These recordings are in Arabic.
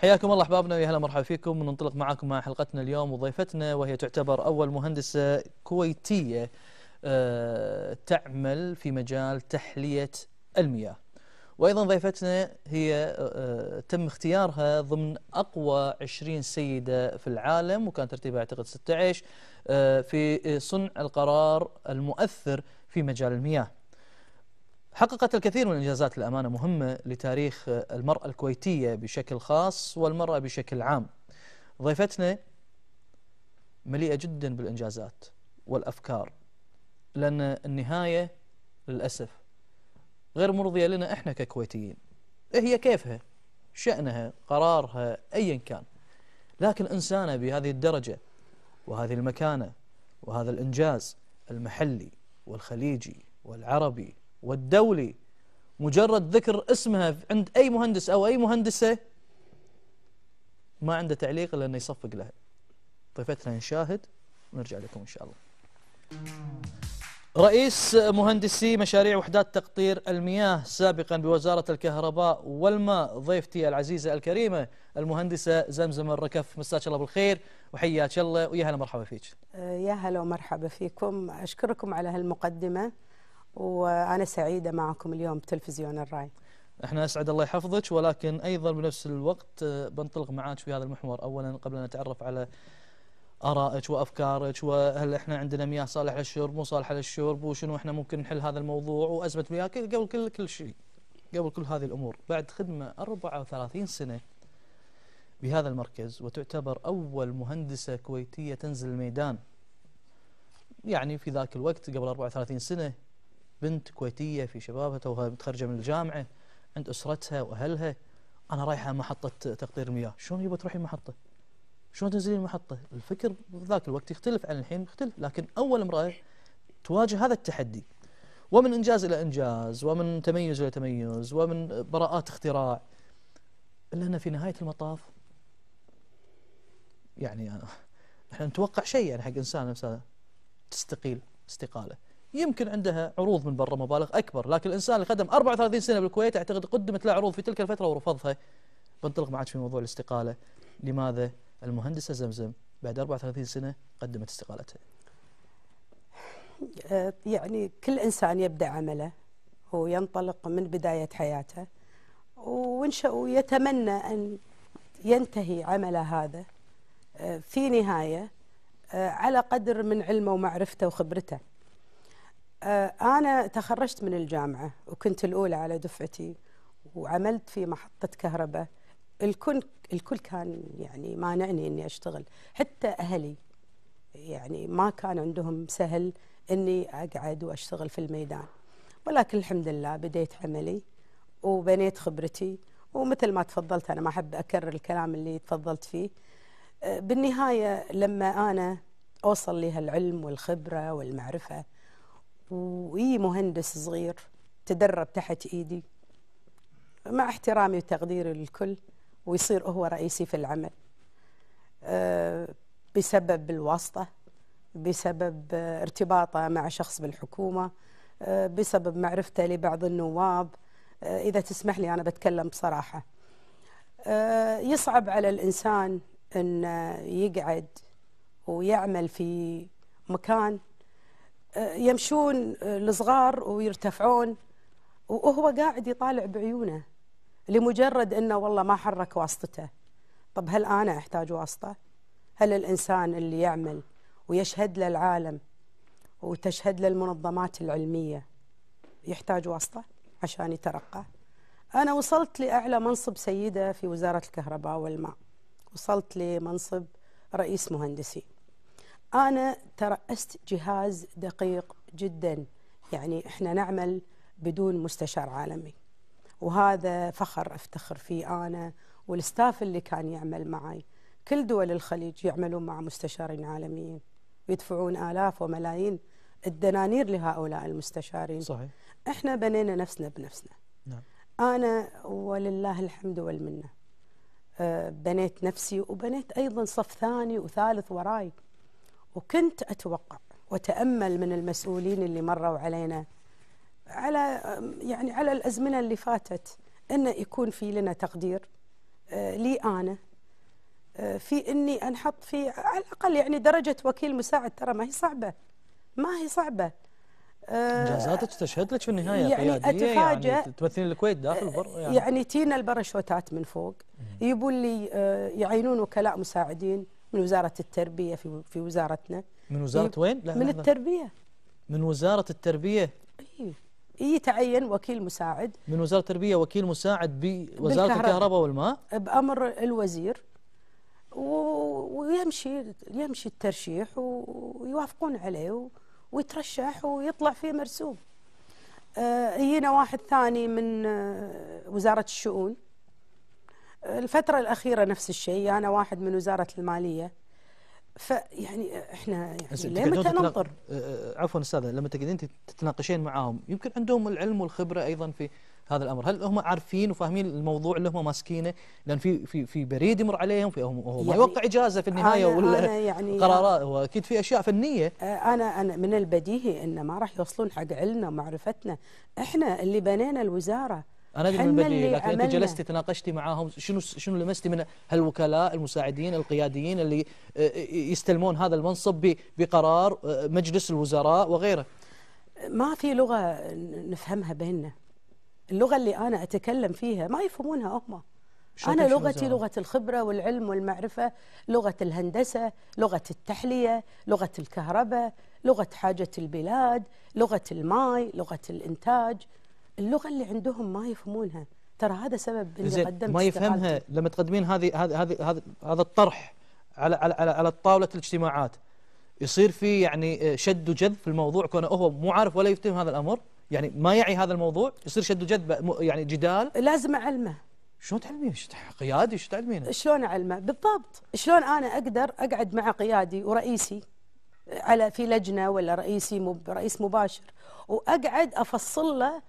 حياكم الله احبابنا ويا هلا مرحبا فيكم ننطلق معكم مع حلقتنا اليوم وضيفتنا وهي تعتبر اول مهندسه كويتيه آه، تعمل في مجال تحليه المياه. وايضا ضيفتنا هي آه، آه، تم اختيارها ضمن اقوى 20 سيده في العالم وكان ترتيبها اعتقد 16 في صنع القرار المؤثر في مجال المياه. حققت الكثير من الإنجازات الأمانة مهمة لتاريخ المرأة الكويتية بشكل خاص والمرأة بشكل عام ضيفتنا مليئة جدا بالإنجازات والأفكار لأن النهاية للأسف غير مرضية لنا إحنا ككويتيين إيه هي كيفها شأنها قرارها أيا كان لكن إنسانة بهذه الدرجة وهذه المكانة وهذا الإنجاز المحلي والخليجي والعربي والدولي مجرد ذكر اسمها عند أي مهندس أو أي مهندسة ما عنده تعليق إلا أنه يصفق لها ضيفتنا نشاهد ونرجع لكم إن شاء الله رئيس مهندسي مشاريع وحدات تقطير المياه سابقا بوزارة الكهرباء والماء ضيفتي العزيزة الكريمة المهندسة زمزم الركف مساك الله بالخير وحياك الله ويا هلا مرحبا فيك آه، يا هلا ومرحبا فيكم أشكركم على هالمقدمة وأنا سعيدة معكم اليوم بتلفزيون الرأي احنا اسعد الله يحفظك ولكن ايضا بنفس الوقت آه، بنطلق معاك في هذا المحور اولا قبل ان نتعرف على ارائك وافكارك وهل احنا عندنا مياه صالحه للشرب مو صالحه للشرب وشنو احنا ممكن نحل هذا الموضوع وازمه مياه قبل كل كل شيء قبل كل هذه الامور بعد خدمه 34 سنه بهذا المركز وتعتبر اول مهندسه كويتيه تنزل الميدان يعني في ذاك الوقت قبل 34 سنه بنت كويتية في شبابها توها متخرجة من الجامعة عند أسرتها وأهلها أنا رايحة محطة تقطير مياه شلون يبغى تروحين محطة شلون تنزلين المحطة الفكر ذاك الوقت يختلف عن الحين يختلف لكن أول امرأة تواجه هذا التحدي ومن إنجاز إلى إنجاز ومن تميز إلى تميز ومن براءات اختراع إلا أن في نهاية المطاف يعني احنا نتوقع شيء يعني حق إنسان تستقيل استقالة يمكن عندها عروض من برا مبالغ أكبر لكن الإنسان اللي خدم 34 سنة بالكويت أعتقد قدمت له عروض في تلك الفترة ورفضها بنطلق معك في موضوع الاستقالة لماذا المهندسة زمزم بعد 34 سنة قدمت استقالتها آه، يعني كل إنسان يبدأ عمله وينطلق من بداية حياته ويتمنى أن ينتهي عمله هذا آه، في نهاية آه، على قدر من علمه ومعرفته وخبرته آه، أنا تخرجت من الجامعة وكنت الأولى على دفعتي وعملت في محطة كهرباء الكل الكل كان يعني مانعني إني أشتغل حتى أهلي يعني ما كان عندهم سهل إني أقعد وأشتغل في الميدان ولكن الحمد لله بديت عملي وبنيت خبرتي ومثل ما تفضلت أنا ما أحب أكرر الكلام اللي تفضلت فيه آه، بالنهاية لما أنا أوصل لهالعلم والخبرة والمعرفة وإي مهندس صغير تدرب تحت إيدي مع احترامي وتقديري للكل ويصير هو رئيسي في العمل آه، بسبب الواسطة بسبب آه، ارتباطه مع شخص بالحكومة آه، بسبب معرفته لبعض النواب إذا تسمح لي أنا بتكلم بصراحة يصعب على الإنسان أن يقعد ويعمل في مكان يمشون الصغار آه، ويرتفعون وهو قاعد يطالع بعيونه لمجرد انه والله ما حرك واسطته طب هل انا احتاج واسطه هل الانسان اللي يعمل ويشهد للعالم وتشهد للمنظمات العلميه يحتاج واسطه عشان يترقى انا وصلت لاعلى منصب سيده في وزاره الكهرباء والماء وصلت لمنصب رئيس مهندسين أنا ترأست جهاز دقيق جدا يعني إحنا نعمل بدون مستشار عالمي وهذا فخر أفتخر فيه أنا والستاف اللي كان يعمل معي كل دول الخليج يعملون مع مستشارين عالميين يدفعون آلاف وملايين الدنانير لهؤلاء المستشارين صحيح إحنا بنينا نفسنا بنفسنا نعم. أنا ولله الحمد والمنة آه، بنيت نفسي وبنيت أيضا صف ثاني وثالث وراي وكنت أتوقع وتأمل من المسؤولين اللي مروا علينا على يعني على الأزمنة اللي فاتت أنه يكون في لنا تقدير آه، لي أنا آه، في أني أنحط في على الأقل يعني درجة وكيل مساعد ترى ما هي صعبة ما هي صعبة انجازاتك آه، تشهد لك في النهايه يعني اتفاجئ يعني تمثلين الكويت داخل برا يعني, يعني تينا البرشوتات من فوق يبون لي يعينون وكلاء مساعدين من وزارة التربية في في وزارتنا من وزارة إيه وين؟ لا من لا التربية من وزارة التربية اي إيه، يتعين وكيل مساعد من وزارة التربية وكيل مساعد بوزارة الكهرباء والماء بأمر الوزير ويمشي يمشي الترشيح ويوافقون عليه ويترشح ويطلع فيه مرسوم يجينا آه، واحد ثاني من آه، وزارة الشؤون الفترة الأخيرة نفس الشيء أنا واحد من وزارة المالية فيعني احنا يعني ليه متى ننطر؟ أه، أه، عفوا استاذه لما تقعدين تتناقشين معاهم يمكن عندهم العلم والخبره ايضا في هذا الامر، هل هم عارفين وفاهمين الموضوع اللي هم ماسكينه؟ لان في في في بريد يمر عليهم في هو يعني ما يوقع اجازه في النهايه أنا ولا أنا يعني قرارات واكيد في اشياء فنيه. أه، انا انا من البديهي ان ما راح يوصلون حق علمنا ومعرفتنا، احنا اللي بنينا الوزاره أنا أدري من البديهي لكن أنت جلستي تناقشتي معاهم شنو شنو لمستي من هالوكلاء المساعدين القياديين اللي آه، آه، يستلمون هذا المنصب بقرار آه، مجلس الوزراء وغيره ما في لغة نفهمها بيننا اللغة اللي أنا أتكلم فيها ما يفهمونها هم أنا لغتي لغة الخبرة والعلم والمعرفة لغة الهندسة لغة التحلية لغة الكهرباء لغة حاجة البلاد لغة الماي لغة الإنتاج اللغه اللي عندهم ما يفهمونها ترى هذا سبب اللي قدمت ما يفهمها لما تقدمين هذه هذه هذه هذا الطرح على على على, على طاوله الاجتماعات يصير في يعني آه، شد وجذب في الموضوع كونه هو مو عارف ولا يفتهم هذا الامر يعني ما يعي هذا الموضوع يصير شد وجذب يعني جدال لازم اعلمه شلون تعلمين قيادي شو تعلمينه شلون اعلمه بالضبط شلون انا اقدر اقعد مع قيادي ورئيسي آه، على في لجنه ولا رئيسي مب... رئيس مباشر واقعد افصل له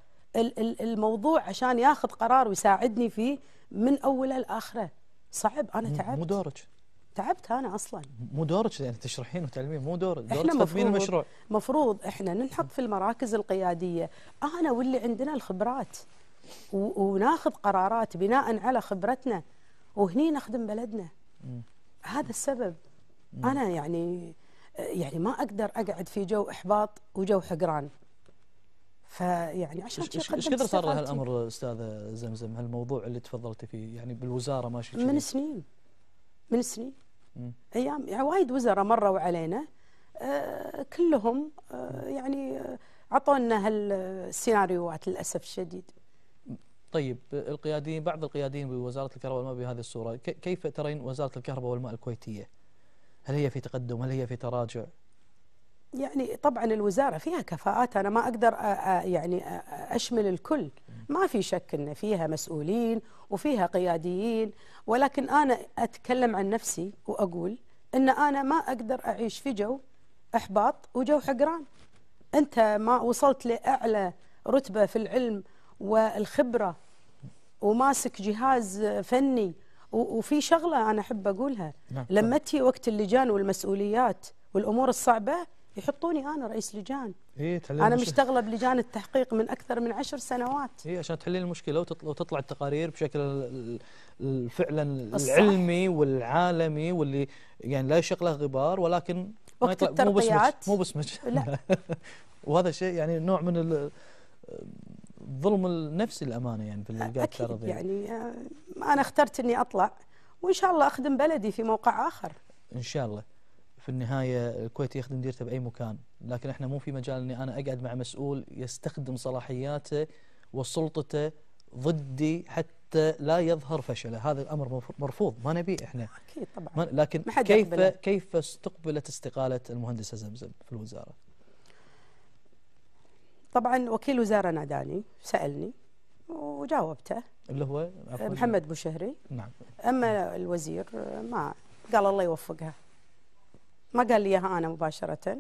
الموضوع عشان ياخذ قرار ويساعدني فيه من اوله لاخره صعب انا تعبت مو دورك تعبت انا اصلا مو دورك يعني تشرحين وتعلمين مو دورك دورك احنا المشروع مفروض احنا ننحط في المراكز القياديه انا واللي عندنا الخبرات وناخذ قرارات بناء على خبرتنا وهني نخدم بلدنا هذا السبب انا يعني يعني ما اقدر اقعد في جو احباط وجو حقران فيعني عشان ايش قدر صار هالامر استاذه زمزم هالموضوع اللي تفضلتي فيه يعني بالوزاره ماشي من سنين من سنين ايام يعني وايد وزراء مروا علينا آه، كلهم آه، يعني اعطونا آه، هالسيناريوهات للاسف الشديد طيب القياديين بعض القياديين بوزاره الكهرباء والماء بهذه الصوره كيف ترين وزاره الكهرباء والماء الكويتيه؟ هل هي في تقدم؟ هل هي في تراجع؟ يعني طبعا الوزاره فيها كفاءات انا ما اقدر يعني اشمل الكل ما في شك ان فيها مسؤولين وفيها قياديين ولكن انا اتكلم عن نفسي واقول ان انا ما اقدر اعيش في جو احباط وجو حقران انت ما وصلت لاعلى رتبه في العلم والخبره وماسك جهاز فني وفي شغله انا احب اقولها نعم، لما تي وقت اللجان والمسؤوليات والامور الصعبه يحطوني انا رئيس لجان إيه انا مشتغله بلجان التحقيق من اكثر من عشر سنوات اي عشان تحلين المشكله وتطلع التقارير بشكل فعلا العلمي والعالمي واللي يعني لا يشق له غبار ولكن وقت الترقيات مو باسمك لا وهذا شيء يعني نوع من الظلم النفسي الامانه يعني في اللي يعني آه، انا اخترت اني اطلع وان شاء الله اخدم بلدي في موقع اخر ان شاء الله في النهاية الكويتي يخدم ديرته بأي مكان لكن احنا مو في مجال اني انا اقعد مع مسؤول يستخدم صلاحياته وسلطته ضدي حتى لا يظهر فشله هذا الامر مرفوض ما نبيه احنا اكيد طبعا لكن كيف كيف استقبلت استقاله المهندسه زمزم في الوزاره طبعا وكيل وزاره ناداني سالني وجاوبته اللي هو محمد بوشهري نعم اما الوزير ما قال الله يوفقها ما قال لي اياها انا مباشره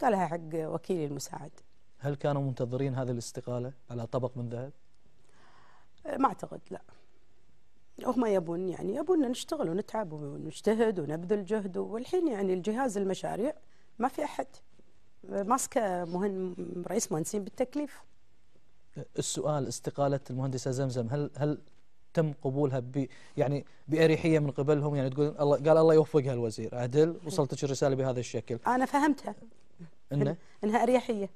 قالها حق وكيلي المساعد هل كانوا منتظرين هذه الاستقاله على طبق من ذهب؟ ما اعتقد لا هم يبون يعني يبون نشتغل ونتعب ونجتهد ونبذل جهد والحين يعني الجهاز المشاريع ما في احد ماسكه مهن رئيس مهندسين بالتكليف السؤال استقاله المهندسه زمزم هل هل تم قبولها ب يعني باريحيه من قبلهم يعني تقول الله قال الله يوفقها الوزير عدل وصلتك الرساله بهذا الشكل انا فهمتها إن انها اريحيه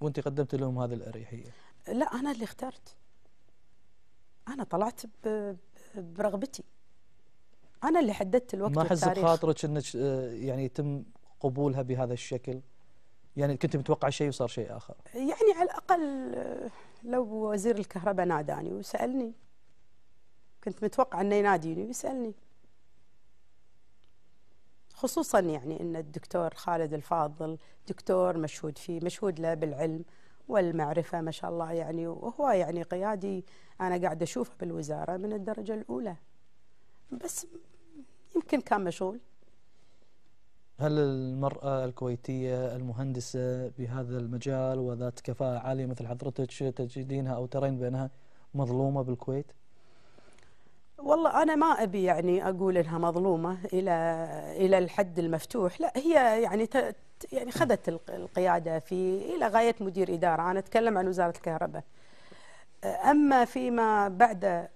وانت قدمت لهم هذه الاريحيه لا انا اللي اخترت انا طلعت برغبتي انا اللي حددت الوقت ما حس بخاطرك انك آه، يعني يتم قبولها بهذا الشكل يعني كنت متوقع شيء وصار شيء آخر يعني على الأقل آه، لو وزير الكهرباء ناداني وسألني كنت متوقع أنه يناديني ويسألني خصوصا يعني أن الدكتور خالد الفاضل دكتور مشهود فيه مشهود له بالعلم والمعرفة ما شاء الله يعني وهو يعني قيادي أنا قاعد أشوفه بالوزارة من الدرجة الأولى بس يمكن كان مشغول هل المرأة الكويتية المهندسة بهذا المجال وذات كفاءة عالية مثل حضرتك تجدينها أو ترين بأنها مظلومة بالكويت؟ والله أنا ما أبي يعني أقول إنها مظلومة إلى إلى الحد المفتوح، لا هي يعني يعني خذت القيادة في إلى غاية مدير إدارة، أنا أتكلم عن وزارة الكهرباء. أما فيما بعد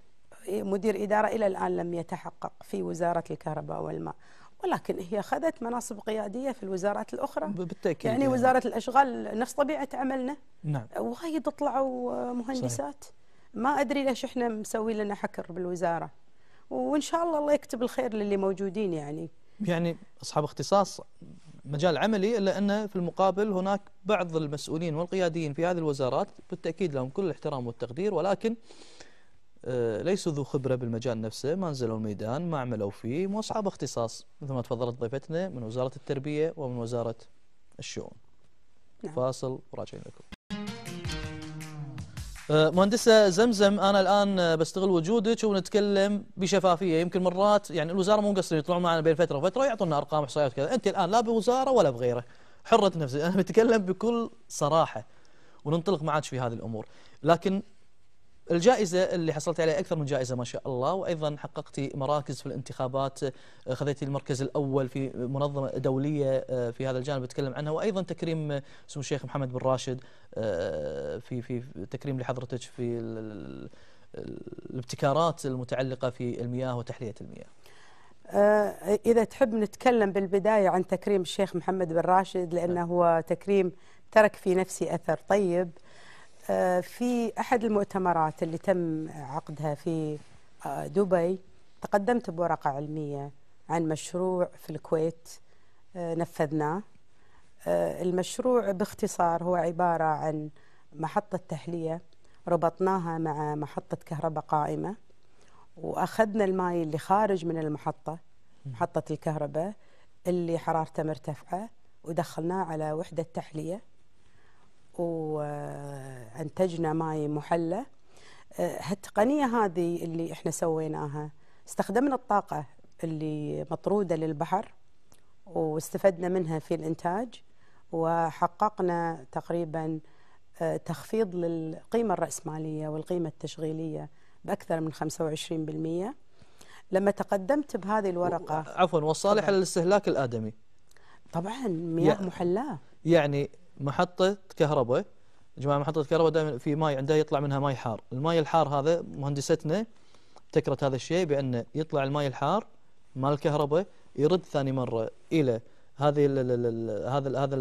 مدير إدارة إلى الآن لم يتحقق في وزارة الكهرباء والماء ولكن هي أخذت مناصب قيادية في الوزارات الأخرى بالتأكيد يعني, يعني وزارة الأشغال نفس طبيعة عملنا نعم وايد طلعوا مهندسات صحيح. ما أدري ليش إحنا مسوي لنا حكر بالوزارة وإن شاء الله الله يكتب الخير للي موجودين يعني يعني أصحاب اختصاص مجال عملي إلا أن في المقابل هناك بعض المسؤولين والقياديين في هذه الوزارات بالتأكيد لهم كل الاحترام والتقدير ولكن آه، ليسوا ذو خبرة بالمجال نفسه ما نزلوا الميدان ما عملوا فيه أصحاب اختصاص مثل ما تفضلت ضيفتنا من وزارة التربية ومن وزارة الشؤون نعم. فاصل وراجعين لكم آه، مهندسة زمزم أنا الآن بستغل وجودك ونتكلم بشفافية يمكن مرات يعني الوزارة مو مقصرين يطلعون معنا بين فترة وفترة ويعطونا أرقام إحصائيات كذا أنت الآن لا بوزارة ولا بغيره حرة نفسك أنا بتكلم بكل صراحة وننطلق معك في هذه الأمور لكن الجائزة اللي حصلت عليها أكثر من جائزة ما شاء الله وأيضا حققت مراكز في الانتخابات خذيت المركز الأول في منظمة دولية آه، في هذا الجانب بتكلم عنها وأيضا تكريم آه، سمو الشيخ محمد بن راشد آه، في في تكريم لحضرتك في الابتكارات المتعلقة في المياه وتحلية المياه إذا تحب نتكلم بالبداية عن تكريم الشيخ محمد بن راشد لأنه نعم. هو تكريم ترك في نفسي أثر طيب آه، في أحد المؤتمرات اللي تم عقدها في آه، دبي تقدمت بورقة علمية عن مشروع في الكويت آه، نفذناه المشروع باختصار هو عبارة عن محطة تحلية ربطناها مع محطة كهرباء قائمة وأخذنا الماي اللي خارج من المحطة محطة الكهرباء اللي حرارته مرتفعة ودخلناه على وحدة تحلية وانتجنا ماي محلى أه، هالتقنيه هذه اللي احنا سويناها استخدمنا الطاقه اللي مطروده للبحر واستفدنا منها في الانتاج وحققنا تقريبا أه، تخفيض للقيمه الراسماليه والقيمه التشغيليه باكثر من 25% لما تقدمت بهذه الورقه عفوا والصالح للاستهلاك الادمي طبعا مياه محلاه يعني محطة كهرباء يا جماعة محطة كهرباء دائما في ماي عندها يطلع منها ماي حار الماي الحار هذا مهندستنا ابتكرت هذا الشيء بأن يطلع الماي الحار مال الكهرباء يرد ثاني مرة إلى هذه هذا هذا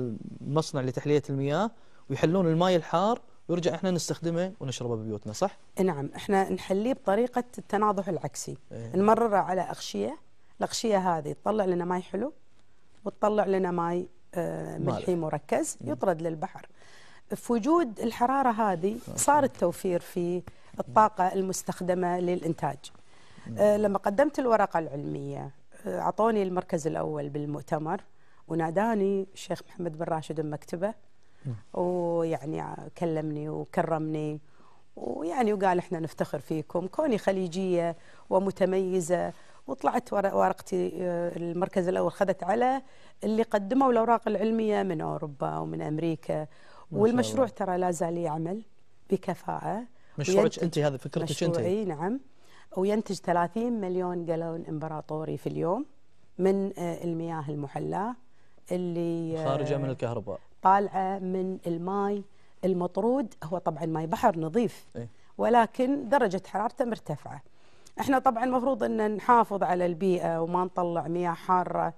المصنع لتحلية المياه ويحلون الماي الحار ويرجع احنا نستخدمه ونشربه ببيوتنا صح؟ نعم احنا نحليه بطريقة التناضح العكسي ايه. نمرره على أغشية الأغشية هذه تطلع لنا ماي حلو وتطلع لنا ماي آه، ملحي مركز يطرد للبحر في وجود الحرارة هذه صار التوفير في الطاقة المستخدمة للإنتاج آه، لما قدمت الورقة العلمية آه، أعطوني المركز الأول بالمؤتمر وناداني الشيخ محمد بن راشد بمكتبه ويعني كلمني وكرمني ويعني وقال احنا نفتخر فيكم كوني خليجية ومتميزة وطلعت ورقتي آه، المركز الاول خذت على اللي قدموا الاوراق العلميه من اوروبا ومن امريكا والمشروع ترى لا زال يعمل بكفاءه مشروعك انت هذا فكرتك انت اي نعم وينتج 30 مليون جالون امبراطوري في اليوم من آه، المياه المحلاه اللي آه، خارجه من الكهرباء طالعه من الماي المطرود هو طبعا ماي بحر نظيف إيه. ولكن درجه حرارته مرتفعه احنا طبعا المفروض ان نحافظ على البيئه وما نطلع مياه حاره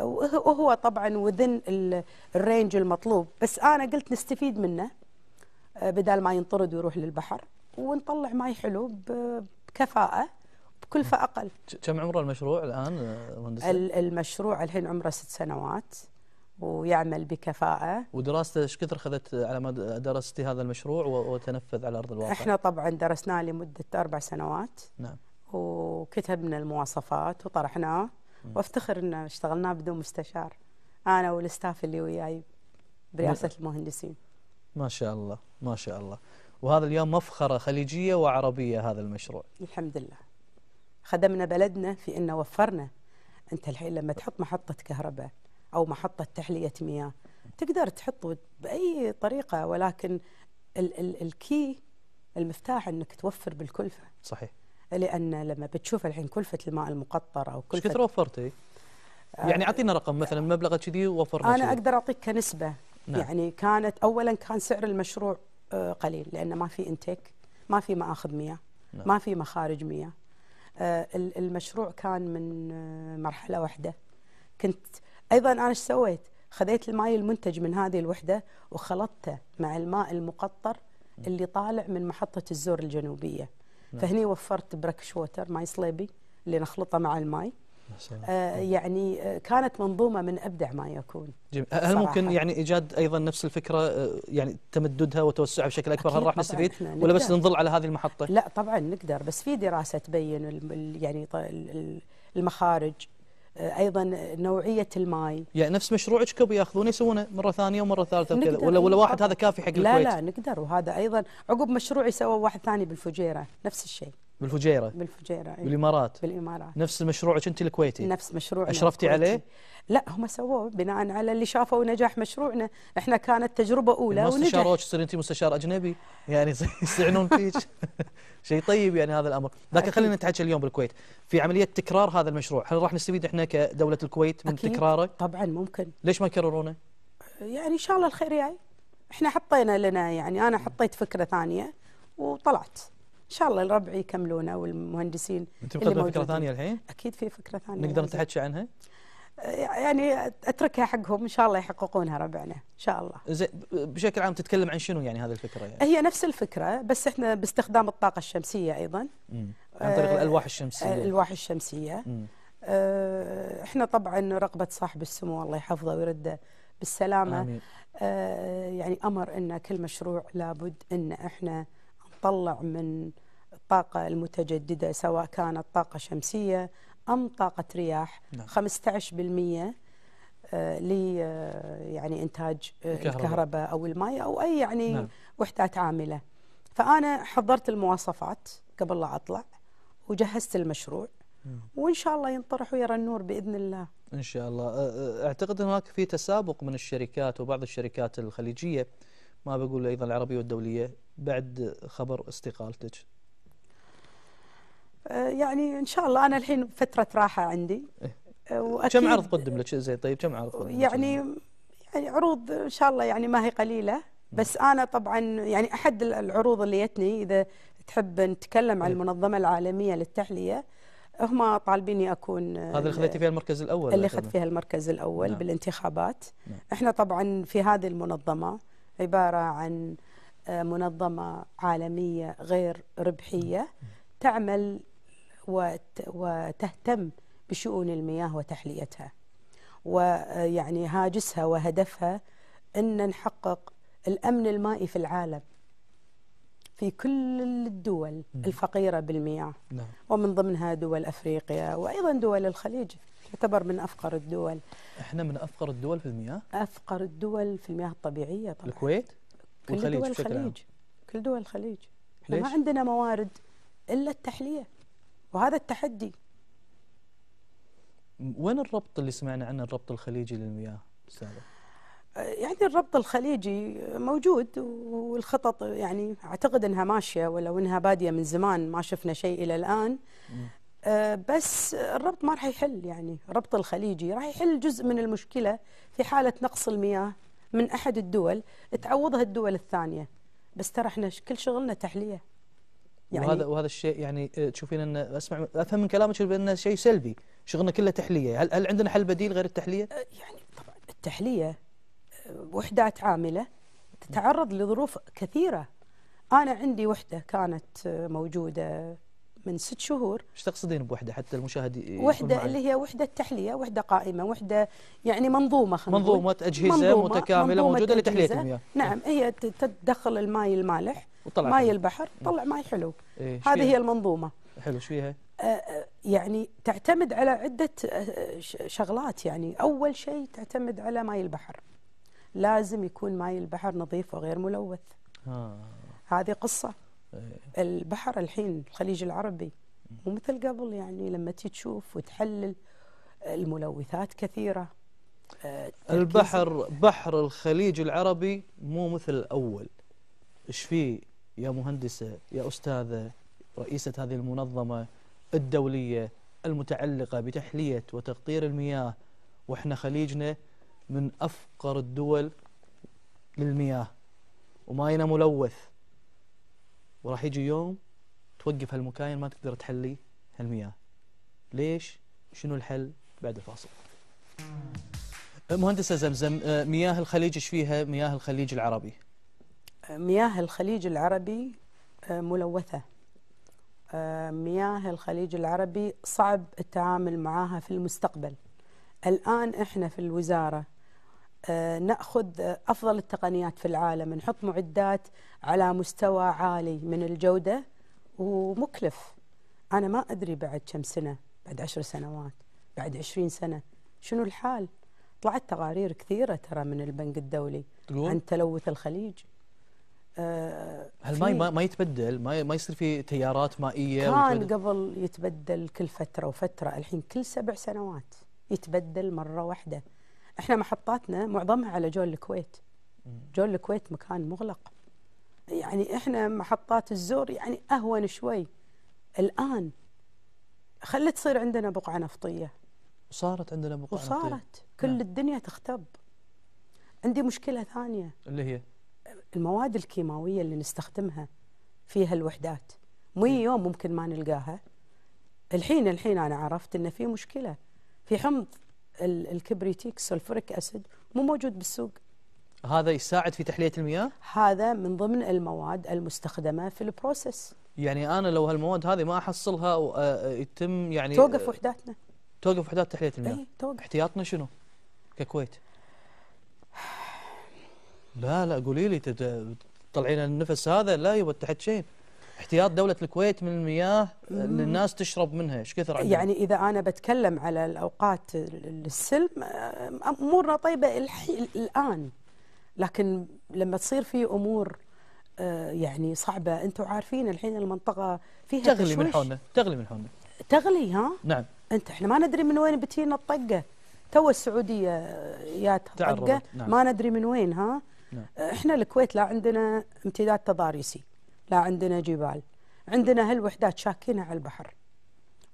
وهو طبعا وذن الرينج المطلوب بس انا قلت نستفيد منه آه، بدل ما ينطرد ويروح للبحر ونطلع ماي حلو بكفاءه بكلفه اقل. كم عمر المشروع الان آه، مهندس؟ المشروع الحين عمره ست سنوات ويعمل بكفاءه. ودراسته ايش كثر اخذت على ما درستي هذا المشروع وتنفذ على ارض الواقع؟ احنا طبعا درسناه لمده اربع سنوات. نعم. وكتبنا المواصفات وطرحناه وافتخر ان اشتغلناه بدون مستشار انا والاستاف اللي وياي برئاسه المهندسين ما شاء الله ما شاء الله وهذا اليوم مفخره خليجيه وعربيه هذا المشروع الحمد لله خدمنا بلدنا في ان وفرنا انت الحين لما تحط محطه كهرباء او محطه تحليه مياه تقدر تحط باي طريقه ولكن ال ال الكي المفتاح انك توفر بالكلفه صحيح لان لما بتشوف الحين كلفه الماء المقطر او كلفه كثر وفرتي؟ يعني آه، اعطينا رقم مثلا مبلغ كذي ووفرنا انا شديد. اقدر اعطيك كنسبه نعم. يعني كانت اولا كان سعر المشروع آه، قليل لان ما في انتيك ما في مآخذ مياه نعم. ما في مخارج مياه آه، المشروع كان من مرحله واحده كنت ايضا انا ايش سويت؟ خذيت الماي المنتج من هذه الوحده وخلطته مع الماء المقطر اللي طالع من محطه الزور الجنوبيه نعم. فهني وفرت بركش ووتر ماي صليبي اللي نخلطه مع الماي آه يعني آه، كانت منظومة من أبدع ما يكون جميل. آه، هل صراحة. ممكن يعني إيجاد أيضا نفس الفكرة آه، يعني تمددها وتوسعها بشكل أكبر هل راح نستفيد ولا بس نظل على هذه المحطة لا طبعا نقدر بس في دراسة تبين يعني المخارج آه، ايضا آه، نوعيه الماي يعني نفس مشروعك كب ياخذونه يسوونه مره ثانيه ومره ثالثه وكذا ولا ولا واحد هذا كافي حق الكويت لا لا نقدر وهذا ايضا عقب مشروعي سوى واحد ثاني بالفجيره نفس الشيء بالفجيرة بالفجيرة أيوة. بالإمارات بالإمارات نفس مشروعك أنت الكويتي نفس مشروع أشرفتي الكويتي. عليه؟ لا هم سووه بناء على اللي شافوا نجاح مشروعنا احنا كانت تجربة أولى ونجح استشاروك تصير أنت مستشار أجنبي يعني يستعنون فيك شيء طيب يعني هذا الأمر لكن خلينا نتحكي اليوم بالكويت في عملية تكرار هذا المشروع هل راح نستفيد احنا كدولة الكويت من أكيد. تكراره؟ طبعا ممكن ليش ما يكررونه؟ يعني إن شاء الله الخير يعني. احنا حطينا لنا يعني أنا حطيت فكرة ثانية وطلعت ان شاء الله الربع يكملونا والمهندسين انت مقدمه فكره ثانيه الحين اكيد في فكره ثانيه نقدر نتحكي عنها يعني اتركها حقهم ان شاء الله يحققونها ربعنا ان شاء الله زين بشكل عام تتكلم عن شنو يعني هذه الفكره يعني؟ هي نفس الفكره بس احنا باستخدام الطاقه الشمسيه ايضا عن طريق آه، الالواح الشمسيه آه، الالواح الشمسيه مم. آه، احنا طبعا رغبه صاحب السمو الله يحفظه ويرده بالسلامه آمين. يعني امر ان كل مشروع لابد ان احنا تطلع من الطاقة المتجددة سواء كانت طاقة شمسية أم طاقة رياح نعم. 15% آه، ل آه، يعني انتاج آه، الكهرباء, الكهرباء او الماء او اي يعني نعم. وحدات عامله فانا حضرت المواصفات قبل لا اطلع وجهزت المشروع وان شاء الله ينطرح ويرى النور باذن الله ان شاء الله اعتقد هناك في تسابق من الشركات وبعض الشركات الخليجيه ما بقول ايضا العربيه والدوليه بعد خبر استقالتك أه، يعني ان شاء الله انا الحين فتره راحه عندي إيه؟ أه، كم عرض قدم لك زي طيب كم عرض قدم يعني يعني عروض ان شاء الله يعني ما هي قليله بس انا طبعا يعني احد العروض اللي جتني اذا تحب نتكلم عن إيه. المنظمه العالميه للتحليه هم طالبيني اكون هذا اللي خذيتي آه، فيها المركز الاول اللي اخذت فيها المركز الاول نعم. بالانتخابات نعم. احنا طبعا في هذه المنظمه عباره عن منظمة عالمية غير ربحية تعمل وتهتم بشؤون المياه وتحليتها ويعني هاجسها وهدفها أن نحقق الأمن المائي في العالم في كل الدول الفقيرة بالمياه نعم. ومن ضمنها دول أفريقيا وأيضا دول الخليج تعتبر من أفقر الدول احنا من أفقر الدول في المياه؟ أفقر الدول في المياه الطبيعية طبعا الكويت؟ كل دول الخليج كل دول الخليج احنا ما عندنا موارد الا التحليه وهذا التحدي وين الربط اللي سمعنا عنه الربط الخليجي للمياه استاذه؟ آه، يعني الربط الخليجي موجود والخطط يعني اعتقد انها ماشيه ولو انها باديه من زمان ما شفنا شيء الى الان آه، بس الربط ما راح يحل يعني الربط الخليجي راح يحل جزء من المشكله في حاله نقص المياه من احد الدول تعوضها الدول الثانيه بس ترى احنا كل شغلنا تحليه يعني وهذا وهذا الشيء يعني آه، تشوفين ان اسمع افهم من كلامك انه شيء سلبي شغلنا كله تحليه هل هل عندنا حل بديل غير التحليه آه، يعني طبعا التحليه آه، وحدات عامله تتعرض لظروف كثيره انا عندي وحده كانت موجوده من ست شهور ايش تقصدين بوحده حتى المشاهد وحده اللي هي وحده تحليه وحده قائمه وحده يعني منظومه خلينا منظومه اجهزه منظومة متكامله منظومة موجوده لتحليه المياه نعم هي تدخل الماي المالح وطلع ماي حلو. البحر طلع ماي حلو إيه هذه هي المنظومه حلو ايش فيها آه، آه، يعني تعتمد على عده آه، شغلات يعني اول شيء تعتمد على ماي البحر لازم يكون ماي البحر نظيف وغير ملوث آه. هذه قصه البحر الحين الخليج العربي ومثل قبل يعني لما تشوف وتحلل الملوثات كثيرة آه، البحر بحر الخليج العربي مو مثل الأول إيش فيه يا مهندسة يا أستاذة رئيسة هذه المنظمة الدولية المتعلقة بتحلية وتقطير المياه وإحنا خليجنا من أفقر الدول للمياه وماينا ملوث وراح يجي يوم توقف هالمكاين ما تقدر تحلي هالمياه ليش شنو الحل بعد الفاصل مهندسه زمزم آه، مياه الخليج ايش فيها مياه الخليج العربي مياه الخليج العربي آه، ملوثه آه، مياه الخليج العربي صعب التعامل معها في المستقبل الان احنا في الوزاره آه، ناخذ افضل التقنيات في العالم نحط معدات على مستوى عالي من الجوده ومكلف انا ما ادري بعد كم سنه بعد عشر سنوات بعد عشرين سنه شنو الحال طلعت تقارير كثيره ترى من البنك الدولي عن تلوث الخليج آه، هل ما, ما يتبدل ما ما يصير في تيارات مائيه كان قبل يتبدل كل فتره وفتره الحين كل سبع سنوات يتبدل مره واحده احنا محطاتنا معظمها على جول الكويت جول الكويت مكان مغلق يعني احنا محطات الزور يعني اهون شوي الان خلت تصير عندنا بقعه نفطيه وصارت عندنا بقعه وصارت نفطيه وصارت كل نعم. الدنيا تختب عندي مشكله ثانيه اللي هي المواد الكيماويه اللي نستخدمها فيها الوحدات مو يوم ممكن ما نلقاها الحين الحين انا عرفت ان في مشكله في حمض الكبريتيك سلفوريك أسيد مو موجود بالسوق هذا يساعد في تحلية المياه؟ هذا من ضمن المواد المستخدمة في البروسيس يعني أنا لو هالمواد هذه ما أحصلها آه، آه، يتم يعني توقف آه، وحداتنا توقف وحدات تحلية المياه؟ اي توقف احتياطنا شنو؟ ككويت لا لا قولي لي تطلعين النفس هذا لا يبغى تحت شيء احتياط دولة الكويت من المياه اللي الناس تشرب منها ايش كثر عندنا يعني إذا أنا بتكلم على الأوقات السلم أمورنا طيبة الآن لكن لما تصير في أمور آه، يعني صعبة أنتم عارفين الحين المنطقة فيها تغلي تشويش. من حولنا تغلي من حولنا تغلي ها نعم أنت إحنا ما ندري من وين بتينا الطقة تو السعودية جات طقة نعم. ما ندري من وين ها نعم. احنا الكويت لا عندنا امتداد تضاريسي لا عندنا جبال عندنا هالوحدات شاكينة على البحر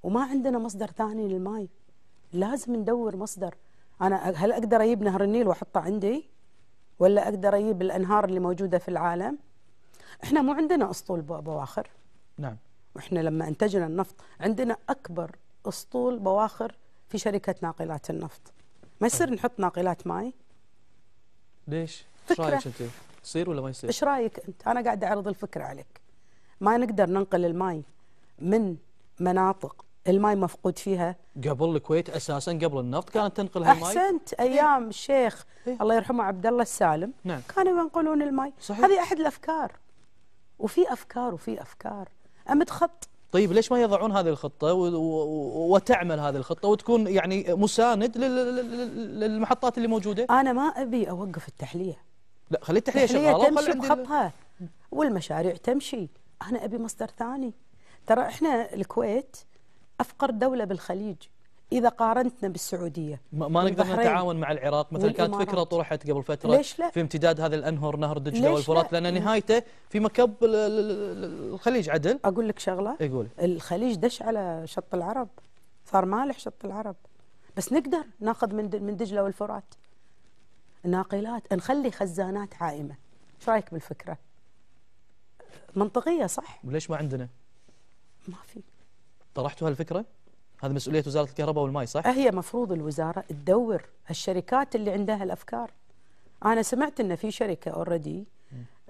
وما عندنا مصدر ثاني للماي لازم ندور مصدر أنا هل أقدر أجيب نهر النيل وأحطه عندي ولا أقدر أجيب الأنهار اللي موجودة في العالم إحنا مو عندنا أسطول بواخر نعم وإحنا لما أنتجنا النفط عندنا أكبر أسطول بواخر في شركة ناقلات النفط ما يصير طيب. نحط ناقلات ماي ليش؟ فكرة يصير ولا ما يصير؟ ايش رايك انت؟ انا قاعد اعرض الفكره عليك. ما نقدر ننقل الماي من مناطق الماي مفقود فيها قبل الكويت اساسا قبل النفط كانت تنقل هالماي احسنت إيه. ايام إيه؟ الشيخ إيه؟ الله يرحمه عبد الله السالم نعم. كانوا ينقلون الماي صحيح. هذه احد الافكار وفي افكار وفي افكار امد خط طيب ليش ما يضعون هذه الخطة وتعمل هذه الخطة وتكون يعني مساند للمحطات اللي موجودة؟ أنا ما أبي أوقف التحلية لا خلي التحليه شغاله تمشي بخطها والمشاريع تمشي انا ابي مصدر ثاني ترى احنا الكويت افقر دوله بالخليج اذا قارنتنا بالسعوديه ما, ما نقدر نتعاون مع العراق مثلا كانت فكره طرحت قبل فتره ليش لا؟ في امتداد هذه الانهر نهر دجله والفرات لا؟ لان نهايته في مكب الخليج عدل اقول لك شغله يقول إيه، الخليج دش على شط العرب صار مالح شط العرب بس نقدر ناخذ من من دجله والفرات ناقلات نخلي خزانات عائمة شو رايك بالفكرة منطقية صح وليش ما عندنا ما في طرحتوا هالفكرة هذه مسؤولية وزارة الكهرباء والماء صح هي مفروض الوزارة تدور الشركات اللي عندها الأفكار أنا سمعت أن في شركة اوريدي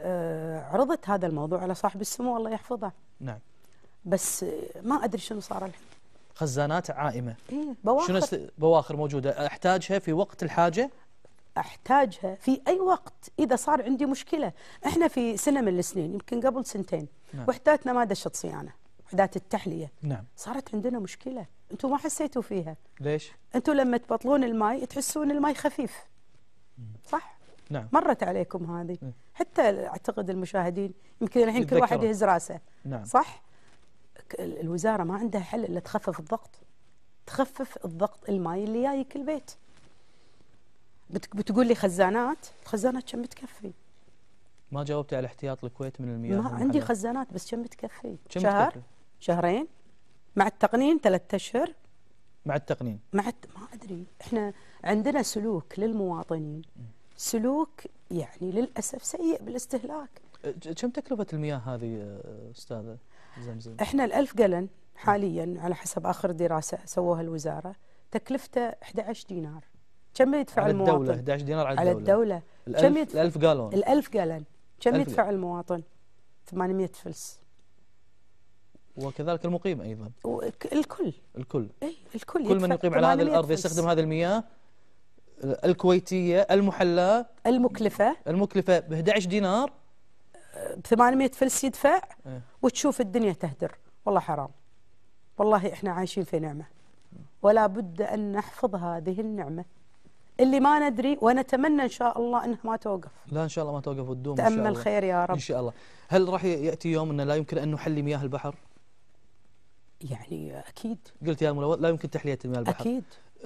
آه، عرضت هذا الموضوع على صاحب السمو الله يحفظه نعم بس آه، ما أدري شنو صار الحين خزانات عائمة إيه بواخر شنو بواخر موجودة أحتاجها في وقت الحاجة احتاجها في اي وقت اذا صار عندي مشكله احنا في سنه من السنين يمكن قبل سنتين نعم. وحداتنا ما دشت صيانه وحدات التحليه نعم. صارت عندنا مشكله انتم ما حسيتوا فيها ليش انتم لما تبطلون الماي تحسون الماي خفيف صح نعم. مرت عليكم هذه نعم. حتى اعتقد المشاهدين يمكن الحين كل واحد يهز راسه نعم. صح الوزاره ما عندها حل الا تخفف الضغط تخفف الضغط الماي اللي جاي كل بيت بتقول لي خزانات الخزانات كم بتكفي ما جاوبتي على احتياط الكويت من المياه ما عندي خزانات بس كم بتكفي شهر بتكفي؟ شهرين مع التقنين ثلاثة اشهر مع التقنين مع الت... ما ادري احنا عندنا سلوك للمواطنين سلوك يعني للاسف سيء بالاستهلاك أه، كم تكلفه المياه هذه أه، استاذه زمزم احنا الألف جلن حاليا على حسب اخر دراسه سووها الوزاره تكلفته 11 دينار كم يدفع على المواطن؟ الدولة 11 دينار على الدولة على الدولة كم يدفع؟ 1000 جالون ال 1000 جالون كم يدفع المواطن؟ 800 فلس وكذلك المقيم ايضا الكل الكل اي الكل كل من يقيم على هذه الارض يستخدم هذه المياه الكويتيه المحلاه المكلفه المكلفه ب 11 دينار ب 800 فلس يدفع إيه؟ وتشوف الدنيا تهدر والله حرام والله احنا عايشين في نعمه ولا بد ان نحفظ هذه النعمه اللي ما ندري ونتمنى ان شاء الله انها ما توقف لا ان شاء الله ما توقف وتدوم تامل خير يا رب ان شاء الله هل راح ياتي يوم انه لا يمكن ان نحلي مياه البحر يعني اكيد قلت يا ملوث لا يمكن تحليه مياه البحر اكيد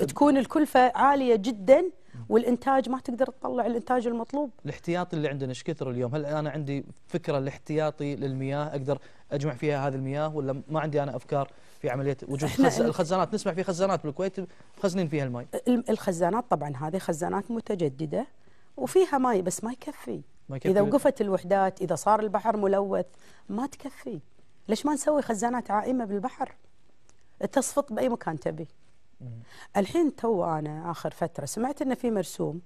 تكون الكلفه عاليه جدا والانتاج ما تقدر تطلع الانتاج المطلوب الاحتياطي اللي عندنا ايش كثر اليوم هل انا عندي فكره الاحتياطي للمياه اقدر اجمع فيها هذه المياه ولا ما عندي انا افكار في عمليه وجود خز... الخزانات نسمع في خزانات بالكويت مخزنين فيها الماء الخزانات طبعا هذه خزانات متجدده وفيها ماي بس ما يكفي اذا وقفت الوحدات اذا صار البحر ملوث ما تكفي ليش ما نسوي خزانات عائمه بالبحر تصفط باي مكان تبي الحين تو انا اخر فتره سمعت ان في مرسوم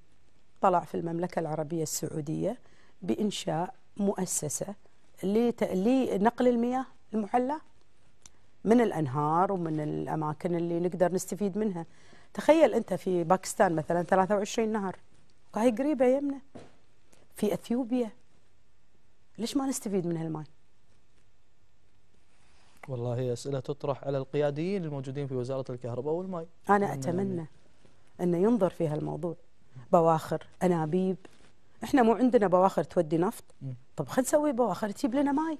طلع في المملكه العربيه السعوديه بانشاء مؤسسه لنقل المياه المحلة من الأنهار ومن الأماكن اللي نقدر نستفيد منها تخيل أنت في باكستان مثلا 23 نهر وهي قريبة يمنا في أثيوبيا ليش ما نستفيد من هالماء والله هي أسئلة تطرح على القياديين الموجودين في وزارة الكهرباء والماء أنا أتمنى أن ينظر في هالموضوع بواخر أنابيب احنا مو عندنا بواخر تودي نفط طب خلينا نسوي بواخر تجيب لنا ماي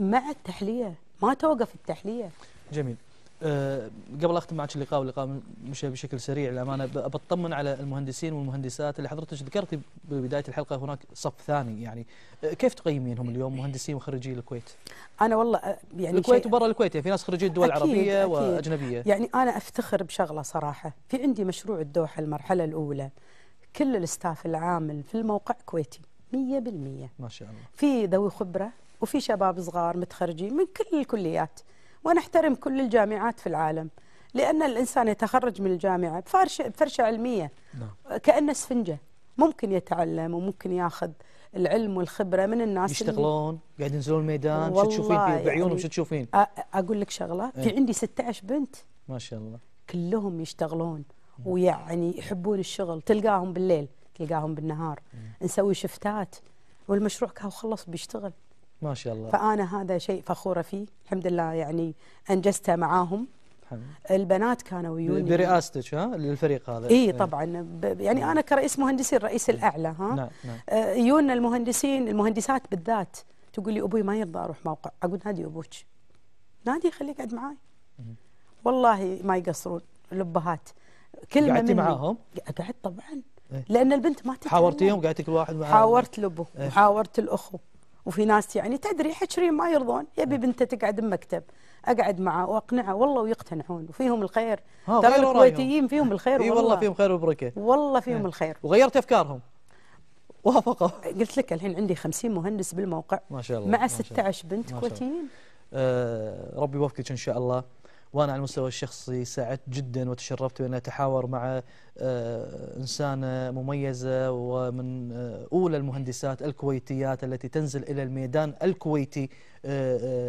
مع التحليه ما توقف التحليه جميل أه قبل اختم معك اللقاء واللقاء مشى بشكل سريع للامانه بطمن على المهندسين والمهندسات اللي حضرتك ذكرتي ببدايه الحلقه هناك صف ثاني يعني أه، كيف تقيمينهم اليوم مهندسين وخريجي الكويت؟ انا والله أه، يعني الكويت وبرا الكويت يعني في ناس خريجي الدول العربيه واجنبيه يعني انا افتخر بشغله صراحه في عندي مشروع الدوحه المرحله الاولى كل الستاف العامل في الموقع كويتي 100% ما شاء الله في ذوي خبره وفي شباب صغار متخرجين من كل الكليات ونحترم كل الجامعات في العالم لان الانسان يتخرج من الجامعه بفرشه بفرشه علميه نعم. كانه اسفنجه ممكن يتعلم وممكن ياخذ العلم والخبره من الناس يشتغلون قاعد ينزلون الميدان شو تشوفين بعيونهم يعني شو تشوفين اقول لك شغله في إيه. عندي 16 بنت ما شاء الله كلهم يشتغلون ويعني يحبون الشغل تلقاهم بالليل تلقاهم بالنهار نسوي شفتات والمشروع كهو خلص بيشتغل ما شاء الله فانا هذا شيء فخوره فيه الحمد لله يعني انجزته معاهم حمد. البنات كانوا يوني برئاستك ها للفريق هذا اي إيه. طبعا يعني انا كرئيس مهندسين الرئيس الاعلى ها نعم نعم آه، يجونا المهندسين المهندسات بالذات تقول لي ابوي ما يرضى اروح موقع اقول نادي ابوك نادي خليه يقعد معاي والله ما يقصرون الابهات كلمه قعدتي معاهم؟ قعدت طبعا إيه؟ لان البنت ما تتكلم حاورتيهم قعدتي كل واحد معاهم حاورت الابو إيه؟ وحاورت الاخو وفي ناس يعني تدري حشرين ما يرضون يبي إيه. بنته تقعد بمكتب اقعد معه واقنعه والله ويقتنعون وفيهم الخير ترى الكويتيين فيهم الخير اي والله, والله فيهم خير وبركه والله إيه. فيهم الخير وغيرت افكارهم وافقوا قلت لك الحين عندي 50 مهندس بالموقع ما شاء الله مع 16 بنت كويتيين آه ربي يوفقك ان شاء الله وأنا على المستوى الشخصي سعدت جدا وتشرفت بأن أتحاور مع آه، إنسانة آه، مميزة ومن آه، أولى المهندسات الكويتيات التي تنزل إلى الميدان الكويتي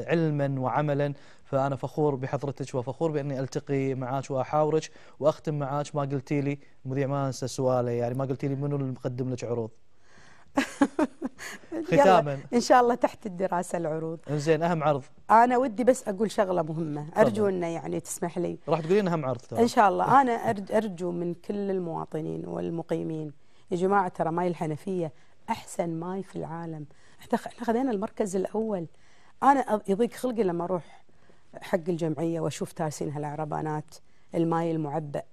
علما وعملا فأنا فخور بحضرتك وفخور بأني ألتقي معك وأحاورك وأختم معك ما قلتي لي مذيع ما أنسى سؤاله يعني ما قلتي لي منو اللي مقدم لك عروض ختاما ان شاء الله تحت الدراسه العروض زين اهم عرض انا ودي بس اقول شغله مهمه ارجو انه يعني تسمح لي راح تقولين اهم عرض ترى ان شاء الله انا ارجو من كل المواطنين والمقيمين يا جماعه ترى ماي الحنفيه احسن ماي في العالم احنا خذينا المركز الاول انا يضيق خلقي لما اروح حق الجمعيه واشوف تاسين هالعربانات الماي المعبأ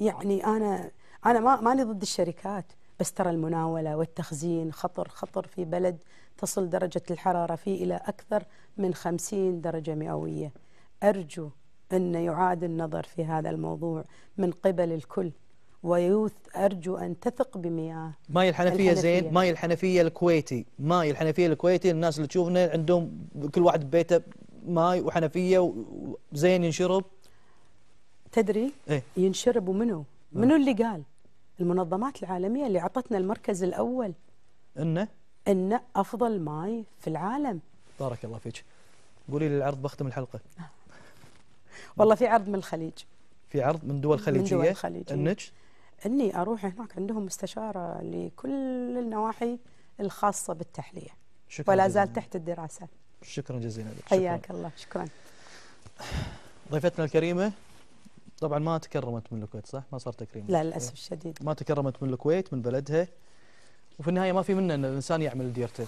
يعني انا انا ما ماني ضد الشركات بس ترى المناولة والتخزين خطر خطر في بلد تصل درجة الحرارة فيه إلى أكثر من خمسين درجة مئوية أرجو أن يعاد النظر في هذا الموضوع من قبل الكل ويوث أرجو أن تثق بمياه ماي الحنفية, الحنفية زين ماي الحنفية الكويتي ماي الحنفية الكويتي الناس اللي تشوفنا عندهم كل واحد ببيته ماي وحنفية وزين ينشرب تدري إيه؟ ينشرب ومنو آه. منو اللي قال المنظمات العالمية اللي اعطتنا المركز الأول إنه إنه أفضل ماي في العالم بارك الله فيك قولي لي العرض بختم الحلقة والله في عرض من الخليج في عرض من دول خليجية من دول خليجية إنك إني أروح هناك عندهم مستشارة لكل النواحي الخاصة بالتحلية شكرا ولا زال تحت الدراسة شكرا جزيلا لك حياك الله شكرا ضيفتنا الكريمة طبعا ما تكرمت من الكويت صح؟ ما صار تكريم لا للاسف الشديد ما تكرمت من الكويت من بلدها وفي النهايه ما في منه ان الانسان يعمل ديرته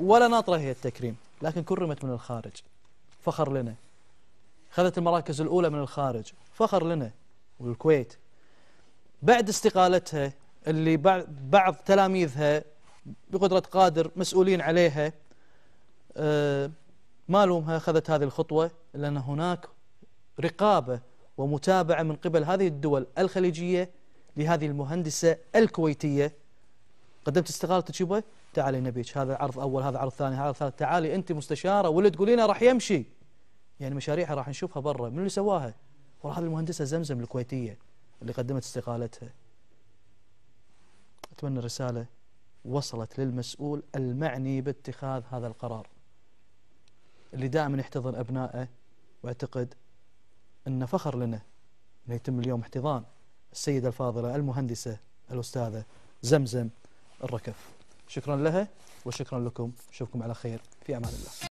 ولا ناطره هي التكريم لكن كرمت من الخارج فخر لنا خذت المراكز الاولى من الخارج فخر لنا والكويت بعد استقالتها اللي بعض تلاميذها بقدرة قادر مسؤولين عليها آه، ما لومها أخذت هذه الخطوة لأن هناك رقابة ومتابعة من قبل هذه الدول الخليجية لهذه المهندسة الكويتية قدمت استقالتك يبا تعالي نبيك هذا عرض أول هذا عرض ثاني هذا عرض ثالث تعالي أنت مستشارة ولا تقولينه راح يمشي يعني مشاريعها راح نشوفها برا من اللي سواها وراح هذه المهندسة زمزم الكويتية اللي قدمت استقالتها أتمنى الرسالة وصلت للمسؤول المعني باتخاذ هذا القرار اللي دائما يحتضن أبنائه واعتقد أن فخر لنا أن يتم اليوم احتضان السيدة الفاضلة المهندسة الأستاذة زمزم الركف شكرا لها وشكرا لكم نشوفكم على خير في أمان الله